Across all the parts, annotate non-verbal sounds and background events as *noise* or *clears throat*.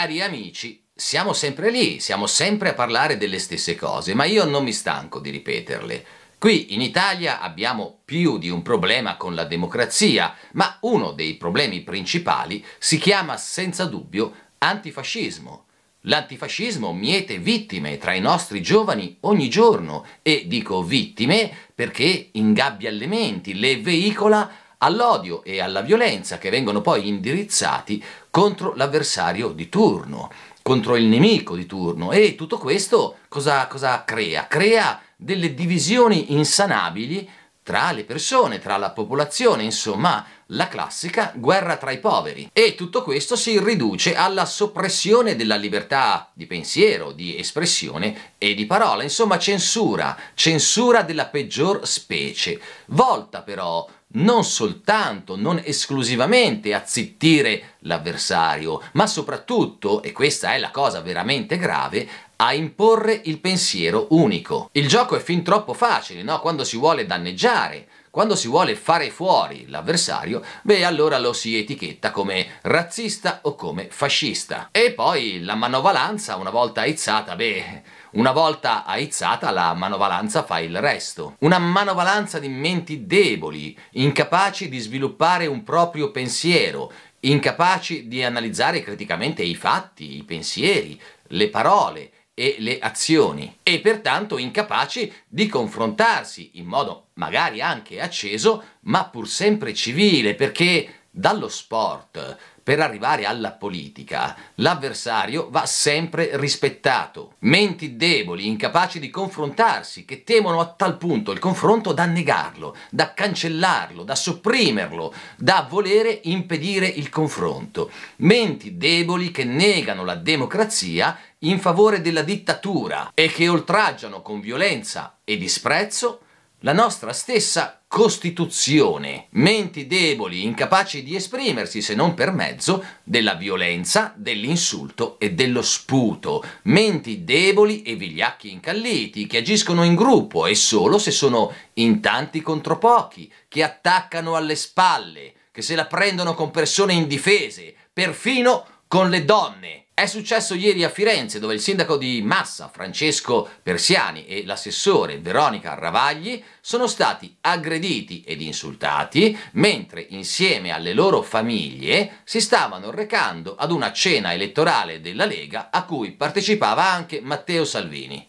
cari amici, siamo sempre lì, siamo sempre a parlare delle stesse cose, ma io non mi stanco di ripeterle. Qui in Italia abbiamo più di un problema con la democrazia, ma uno dei problemi principali si chiama senza dubbio antifascismo. L'antifascismo miete vittime tra i nostri giovani ogni giorno e dico vittime perché ingabbia le menti, le veicola all'odio e alla violenza che vengono poi indirizzati contro l'avversario di turno, contro il nemico di turno. E tutto questo cosa, cosa crea? Crea delle divisioni insanabili tra le persone, tra la popolazione, insomma, la classica guerra tra i poveri. E tutto questo si riduce alla soppressione della libertà di pensiero, di espressione e di parola, insomma censura, censura della peggior specie, volta però non soltanto, non esclusivamente a zittire l'avversario, ma soprattutto, e questa è la cosa veramente grave, a imporre il pensiero unico. Il gioco è fin troppo facile, no? Quando si vuole danneggiare, quando si vuole fare fuori l'avversario, beh allora lo si etichetta come razzista o come fascista. E poi la manovalanza, una volta aizzata, beh, una volta aizzata la manovalanza fa il resto. Una manovalanza di menti deboli, incapaci di sviluppare un proprio pensiero, incapaci di analizzare criticamente i fatti, i pensieri, le parole, e le azioni e pertanto incapaci di confrontarsi in modo magari anche acceso ma pur sempre civile perché dallo sport per arrivare alla politica, l'avversario va sempre rispettato. Menti deboli, incapaci di confrontarsi, che temono a tal punto il confronto da negarlo, da cancellarlo, da sopprimerlo, da volere impedire il confronto. Menti deboli che negano la democrazia in favore della dittatura e che oltraggiano con violenza e disprezzo la nostra stessa Costituzione, menti deboli, incapaci di esprimersi se non per mezzo della violenza, dell'insulto e dello sputo, menti deboli e vigliacchi incalliti che agiscono in gruppo e solo se sono in tanti contro pochi, che attaccano alle spalle, che se la prendono con persone indifese, perfino con le donne. È successo ieri a Firenze, dove il sindaco di Massa, Francesco Persiani, e l'assessore Veronica Ravagli sono stati aggrediti ed insultati, mentre insieme alle loro famiglie si stavano recando ad una cena elettorale della Lega a cui partecipava anche Matteo Salvini.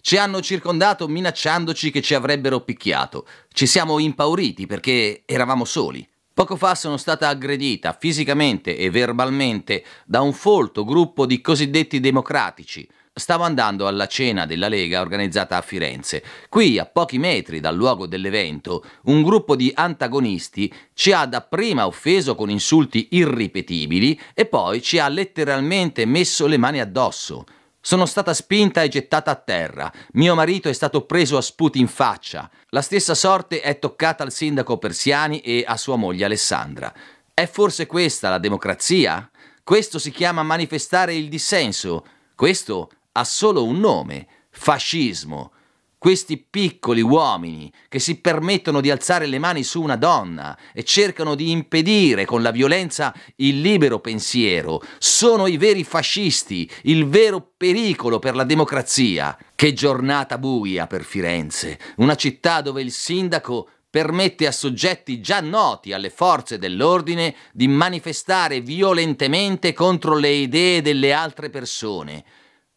Ci hanno circondato minacciandoci che ci avrebbero picchiato. Ci siamo impauriti perché eravamo soli. Poco fa sono stata aggredita fisicamente e verbalmente da un folto gruppo di cosiddetti democratici. Stavo andando alla cena della Lega organizzata a Firenze. Qui, a pochi metri dal luogo dell'evento, un gruppo di antagonisti ci ha dapprima offeso con insulti irripetibili e poi ci ha letteralmente messo le mani addosso. Sono stata spinta e gettata a terra. Mio marito è stato preso a sputi in faccia. La stessa sorte è toccata al sindaco Persiani e a sua moglie Alessandra. È forse questa la democrazia? Questo si chiama manifestare il dissenso. Questo ha solo un nome, fascismo. Questi piccoli uomini che si permettono di alzare le mani su una donna e cercano di impedire con la violenza il libero pensiero sono i veri fascisti, il vero pericolo per la democrazia. Che giornata buia per Firenze, una città dove il sindaco permette a soggetti già noti alle forze dell'ordine di manifestare violentemente contro le idee delle altre persone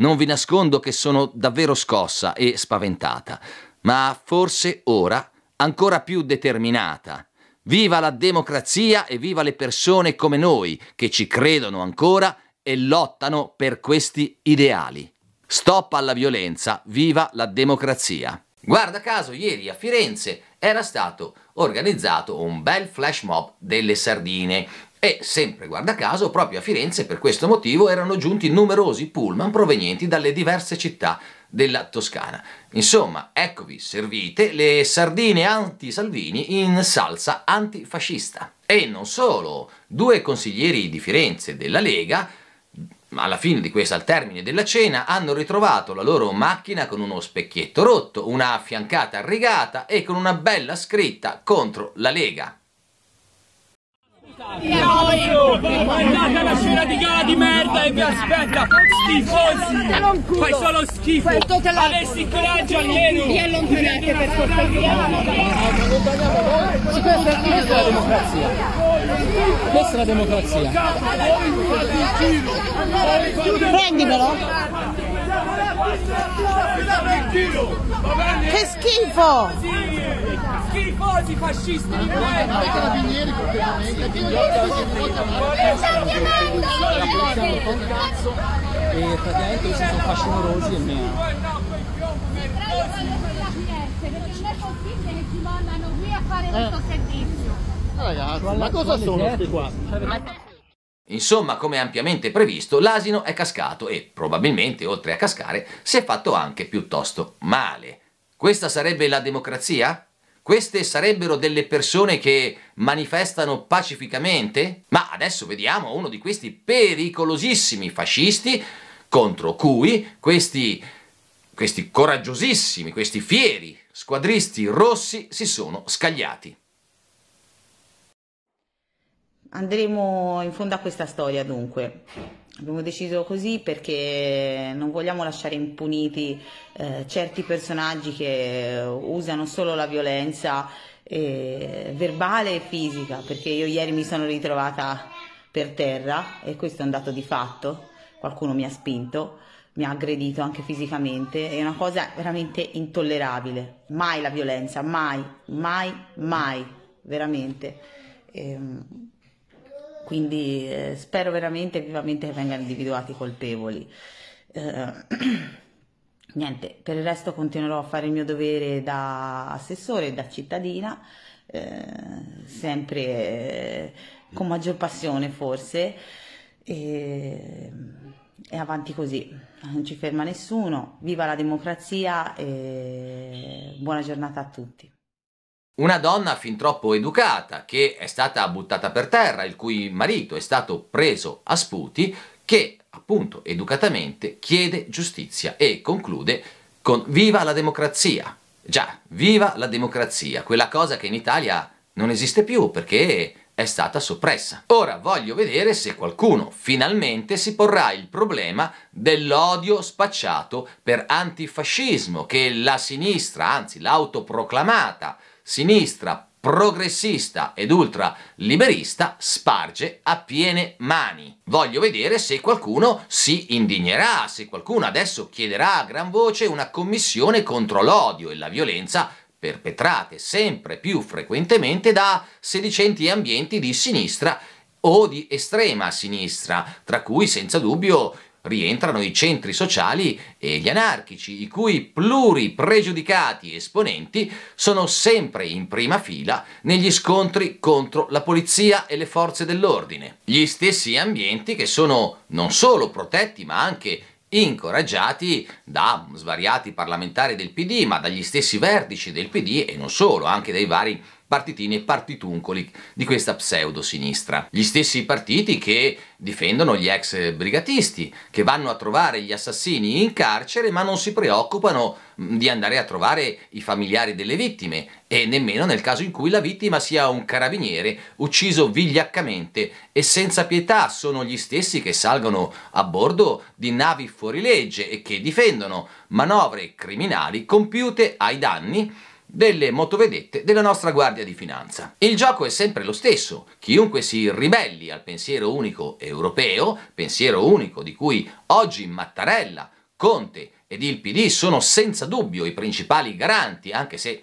non vi nascondo che sono davvero scossa e spaventata, ma forse ora ancora più determinata. Viva la democrazia e viva le persone come noi che ci credono ancora e lottano per questi ideali. Stop alla violenza, viva la democrazia. Guarda caso, ieri a Firenze era stato organizzato un bel flash mob delle sardine e sempre guarda caso, proprio a Firenze per questo motivo erano giunti numerosi pullman provenienti dalle diverse città della Toscana. Insomma, eccovi servite le sardine anti-Salvini in salsa antifascista. E non solo, due consiglieri di Firenze della Lega alla fine di questa, al termine della cena, hanno ritrovato la loro macchina con uno specchietto rotto, una affiancata rigata e con una bella scritta contro la Lega. Guardate la scena di gara di merda e vi aspetta Schifosi Fai solo schifo Avessi coraggio almeno Di allontanate per cortesia Questa è la democrazia Questa è la democrazia Prendimelo che schifo! Schifosi fascisti di merda! I carabinieri completamente, io non chiamando! con cazzo e praticamente questi sono fascinorosi e meno. Perché non è possibile che ci mandano qui a fare questo servizio. Ragazzi, ma cosa sono questi qua? Insomma, come ampiamente previsto, l'asino è cascato e probabilmente, oltre a cascare, si è fatto anche piuttosto male. Questa sarebbe la democrazia? Queste sarebbero delle persone che manifestano pacificamente? Ma adesso vediamo uno di questi pericolosissimi fascisti contro cui questi, questi coraggiosissimi, questi fieri squadristi rossi si sono scagliati. Andremo in fondo a questa storia dunque. Abbiamo deciso così perché non vogliamo lasciare impuniti eh, certi personaggi che usano solo la violenza eh, verbale e fisica, perché io ieri mi sono ritrovata per terra e questo è un dato di fatto, qualcuno mi ha spinto, mi ha aggredito anche fisicamente, è una cosa veramente intollerabile, mai la violenza, mai, mai, mai, veramente. Ehm quindi eh, spero veramente vivamente che vengano individuati i colpevoli. Eh, *clears throat* niente, per il resto continuerò a fare il mio dovere da assessore e da cittadina, eh, sempre eh, con maggior passione forse, e, e, avanti così, non ci ferma nessuno, viva la democrazia e buona giornata a tutti. Una donna fin troppo educata che è stata buttata per terra, il cui marito è stato preso a sputi, che appunto educatamente chiede giustizia e conclude con viva la democrazia. Già, viva la democrazia, quella cosa che in Italia non esiste più perché è stata soppressa. Ora voglio vedere se qualcuno finalmente si porrà il problema dell'odio spacciato per antifascismo che la sinistra, anzi l'autoproclamata sinistra, progressista ed ultraliberista sparge a piene mani. Voglio vedere se qualcuno si indignerà, se qualcuno adesso chiederà a gran voce una commissione contro l'odio e la violenza perpetrate sempre più frequentemente da sedicenti ambienti di sinistra o di estrema sinistra, tra cui senza dubbio rientrano i centri sociali e gli anarchici, i cui pluripregiudicati esponenti sono sempre in prima fila negli scontri contro la polizia e le forze dell'ordine. Gli stessi ambienti che sono non solo protetti ma anche incoraggiati da svariati parlamentari del PD, ma dagli stessi vertici del PD e non solo, anche dai vari partitini e partituncoli di questa pseudo-sinistra. Gli stessi partiti che difendono gli ex brigatisti, che vanno a trovare gli assassini in carcere ma non si preoccupano di andare a trovare i familiari delle vittime e nemmeno nel caso in cui la vittima sia un carabiniere ucciso vigliaccamente e senza pietà sono gli stessi che salgono a bordo di navi fuorilegge e che difendono manovre criminali compiute ai danni delle motovedette della nostra Guardia di Finanza. Il gioco è sempre lo stesso, chiunque si ribelli al pensiero unico europeo, pensiero unico di cui oggi Mattarella, Conte ed il PD sono senza dubbio i principali garanti, anche se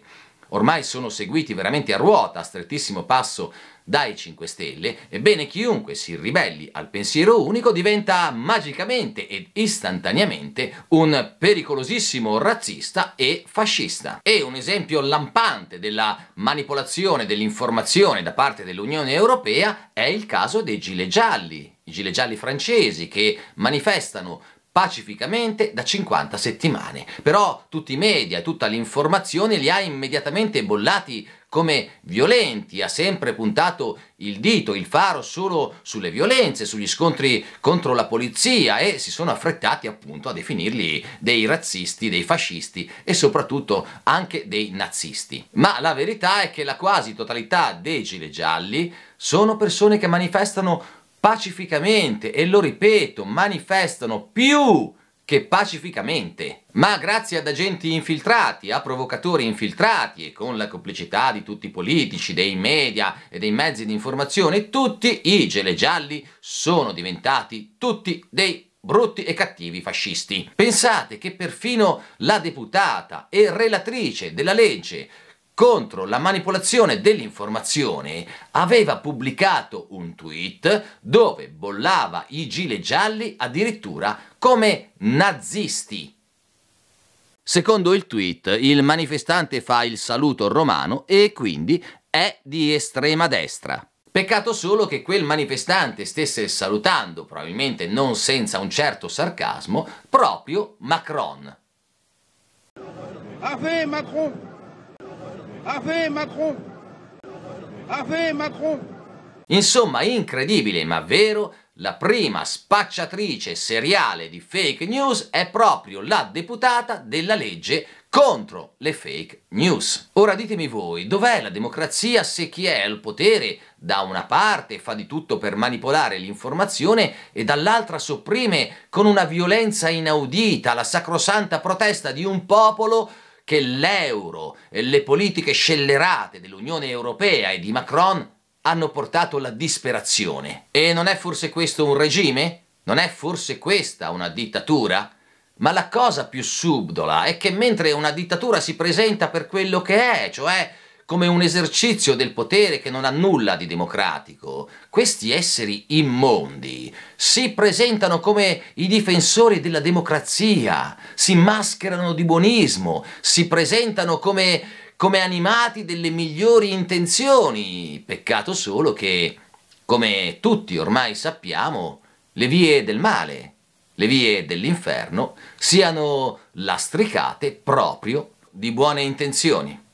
ormai sono seguiti veramente a ruota, a strettissimo passo dai 5 Stelle, ebbene chiunque si ribelli al pensiero unico diventa magicamente ed istantaneamente un pericolosissimo razzista e fascista. E un esempio lampante della manipolazione dell'informazione da parte dell'Unione Europea è il caso dei gilet gialli, i gilet gialli francesi che manifestano pacificamente da 50 settimane. Però tutti i media, tutta l'informazione li ha immediatamente bollati come violenti, ha sempre puntato il dito, il faro solo sulle violenze, sugli scontri contro la polizia e si sono affrettati appunto a definirli dei razzisti, dei fascisti e soprattutto anche dei nazisti. Ma la verità è che la quasi totalità dei gilet gialli sono persone che manifestano pacificamente e lo ripeto, manifestano più che pacificamente, ma grazie ad agenti infiltrati, a provocatori infiltrati e con la complicità di tutti i politici, dei media e dei mezzi di informazione, tutti i gelegialli sono diventati tutti dei brutti e cattivi fascisti. Pensate che perfino la deputata e relatrice della legge contro la manipolazione dell'informazione aveva pubblicato un tweet dove bollava i gilet gialli addirittura come nazisti. Secondo il tweet, il manifestante fa il saluto romano e quindi è di estrema destra. Peccato solo che quel manifestante stesse salutando, probabilmente non senza un certo sarcasmo, proprio Macron. Ah, Macron! Ave Ave Macron! Macron! Insomma, incredibile ma vero, la prima spacciatrice seriale di fake news è proprio la deputata della legge contro le fake news. Ora ditemi voi, dov'è la democrazia se chi è al potere da una parte fa di tutto per manipolare l'informazione e dall'altra sopprime con una violenza inaudita la sacrosanta protesta di un popolo che l'euro e le politiche scellerate dell'Unione Europea e di Macron hanno portato alla disperazione. E non è forse questo un regime? Non è forse questa una dittatura? Ma la cosa più subdola è che mentre una dittatura si presenta per quello che è, cioè come un esercizio del potere che non ha nulla di democratico, questi esseri immondi si presentano come i difensori della democrazia, si mascherano di buonismo, si presentano come, come animati delle migliori intenzioni. Peccato solo che, come tutti ormai sappiamo, le vie del male, le vie dell'inferno, siano lastricate proprio di buone intenzioni.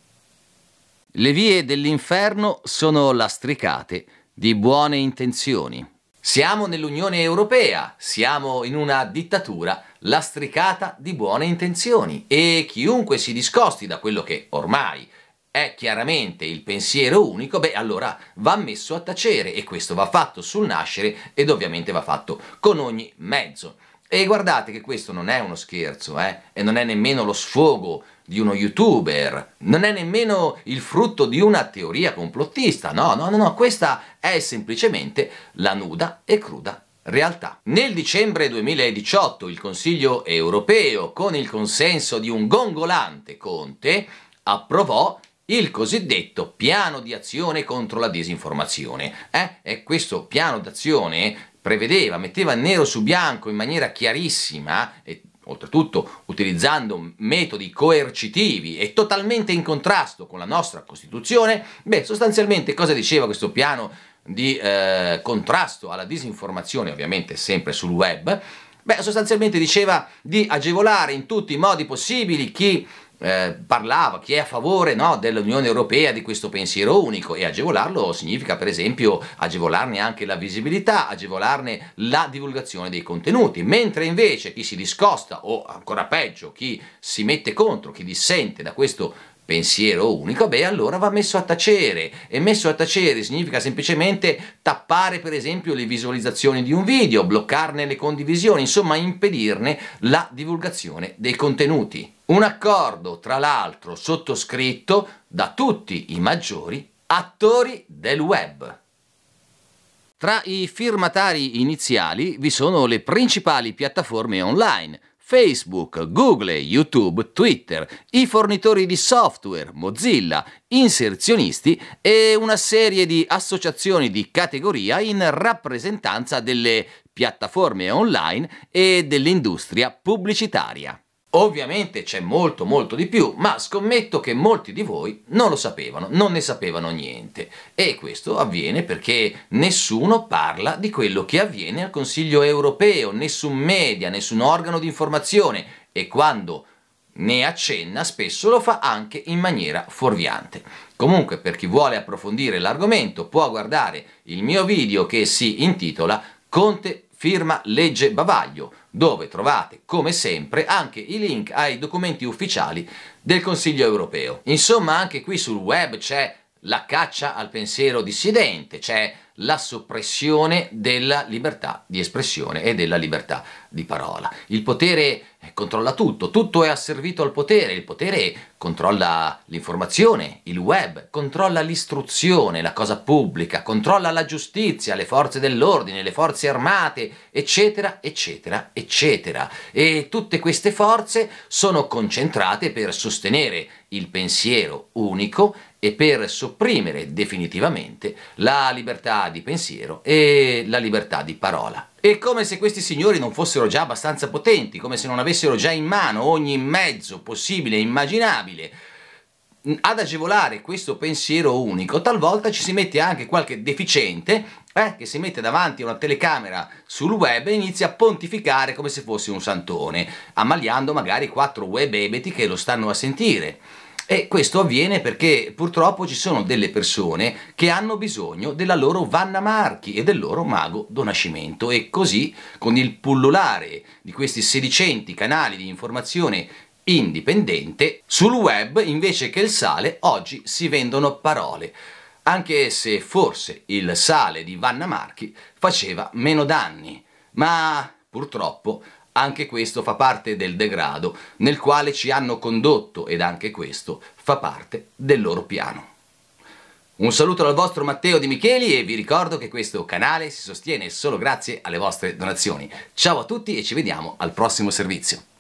Le vie dell'inferno sono lastricate di buone intenzioni. Siamo nell'Unione Europea, siamo in una dittatura lastricata di buone intenzioni e chiunque si discosti da quello che ormai è chiaramente il pensiero unico, beh allora va messo a tacere e questo va fatto sul nascere ed ovviamente va fatto con ogni mezzo. E guardate che questo non è uno scherzo, eh? e non è nemmeno lo sfogo di uno youtuber, non è nemmeno il frutto di una teoria complottista, no, no, no, no, questa è semplicemente la nuda e cruda realtà. Nel dicembre 2018 il Consiglio europeo, con il consenso di un gongolante Conte, approvò il cosiddetto piano di azione contro la disinformazione. Eh? E questo piano d'azione prevedeva, metteva nero su bianco in maniera chiarissima e oltretutto utilizzando metodi coercitivi e totalmente in contrasto con la nostra Costituzione, beh, sostanzialmente cosa diceva questo piano di eh, contrasto alla disinformazione, ovviamente sempre sul web? Beh, sostanzialmente diceva di agevolare in tutti i modi possibili chi eh, parlava, chi è a favore no, dell'Unione Europea, di questo pensiero unico e agevolarlo significa per esempio agevolarne anche la visibilità, agevolarne la divulgazione dei contenuti, mentre invece chi si discosta o ancora peggio chi si mette contro, chi dissente da questo pensiero unico, beh allora va messo a tacere e messo a tacere significa semplicemente tappare per esempio le visualizzazioni di un video, bloccarne le condivisioni, insomma impedirne la divulgazione dei contenuti. Un accordo, tra l'altro, sottoscritto da tutti i maggiori attori del web. Tra i firmatari iniziali vi sono le principali piattaforme online, Facebook, Google, YouTube, Twitter, i fornitori di software, Mozilla, inserzionisti e una serie di associazioni di categoria in rappresentanza delle piattaforme online e dell'industria pubblicitaria. Ovviamente c'è molto molto di più, ma scommetto che molti di voi non lo sapevano, non ne sapevano niente. E questo avviene perché nessuno parla di quello che avviene al Consiglio europeo, nessun media, nessun organo di informazione e quando ne accenna spesso lo fa anche in maniera fuorviante. Comunque per chi vuole approfondire l'argomento può guardare il mio video che si intitola Conte firma Legge Bavaglio, dove trovate, come sempre, anche i link ai documenti ufficiali del Consiglio europeo. Insomma, anche qui sul web c'è la caccia al pensiero dissidente, c'è cioè la soppressione della libertà di espressione e della libertà di parola. Il potere eh, controlla tutto, tutto è asservito al potere, il potere controlla l'informazione, il web, controlla l'istruzione, la cosa pubblica, controlla la giustizia, le forze dell'ordine, le forze armate, eccetera, eccetera, eccetera. E tutte queste forze sono concentrate per sostenere il pensiero unico e per sopprimere definitivamente la libertà di pensiero e la libertà di parola. E come se questi signori non fossero già abbastanza potenti, come se non avessero già in mano ogni mezzo possibile e immaginabile ad agevolare questo pensiero unico, talvolta ci si mette anche qualche deficiente eh, che si mette davanti a una telecamera sul web e inizia a pontificare come se fosse un santone, ammaliando magari quattro web ebeti che lo stanno a sentire. E questo avviene perché purtroppo ci sono delle persone che hanno bisogno della loro Vanna Marchi e del loro mago Donascimento e così con il pullulare di questi sedicenti canali di informazione indipendente, sul web invece che il sale oggi si vendono parole, anche se forse il sale di Vanna Marchi faceva meno danni, ma purtroppo anche questo fa parte del degrado nel quale ci hanno condotto ed anche questo fa parte del loro piano. Un saluto dal vostro Matteo Di Micheli e vi ricordo che questo canale si sostiene solo grazie alle vostre donazioni. Ciao a tutti e ci vediamo al prossimo servizio.